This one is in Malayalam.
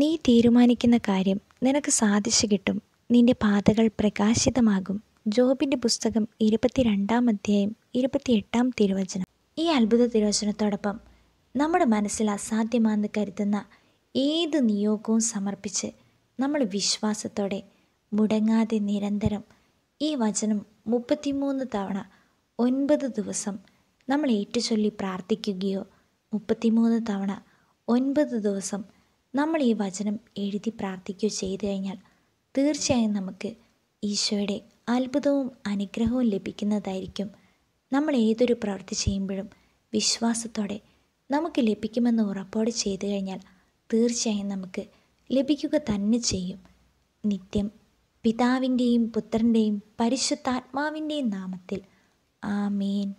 നീ തീരുമാനിക്കുന്ന കാര്യം നിനക്ക് സാധിച്ചു കിട്ടും നിന്റെ പാതകൾ പ്രകാശിതമാകും ജോബിന്റെ പുസ്തകം ഇരുപത്തിരണ്ടാം അധ്യായം ഇരുപത്തിയെട്ടാം തിരുവചനം ഈ അത്ഭുത തിരുവചനത്തോടൊപ്പം നമ്മുടെ മനസ്സിൽ അസാധ്യമാണെന്ന് കരുതുന്ന ഏത് നിയോഗവും സമർപ്പിച്ച് നമ്മൾ വിശ്വാസത്തോടെ മുടങ്ങാതെ നിരന്തരം ഈ വചനം മുപ്പത്തിമൂന്ന് തവണ ഒൻപത് ദിവസം നമ്മൾ ഏറ്റുചൊല്ലി പ്രാർത്ഥിക്കുകയോ മുപ്പത്തിമൂന്ന് തവണ ഒൻപത് ദിവസം നമ്മൾ ഈ വചനം എഴുതി പ്രാർത്ഥിക്കുകയോ ചെയ്തു കഴിഞ്ഞാൽ തീർച്ചയായും നമുക്ക് ഈശോയുടെ അത്ഭുതവും അനുഗ്രഹവും ലഭിക്കുന്നതായിരിക്കും നമ്മൾ ഏതൊരു പ്രവൃത്തി ചെയ്യുമ്പോഴും വിശ്വാസത്തോടെ നമുക്ക് ലഭിക്കുമെന്ന് ഉറപ്പോടെ ചെയ്തു കഴിഞ്ഞാൽ തീർച്ചയായും നമുക്ക് ലഭിക്കുക തന്നെ ചെയ്യും നിത്യം പിതാവിൻ്റെയും പുത്രൻ്റെയും പരിശുദ്ധാത്മാവിൻ്റെയും നാമത്തിൽ ആമേൻ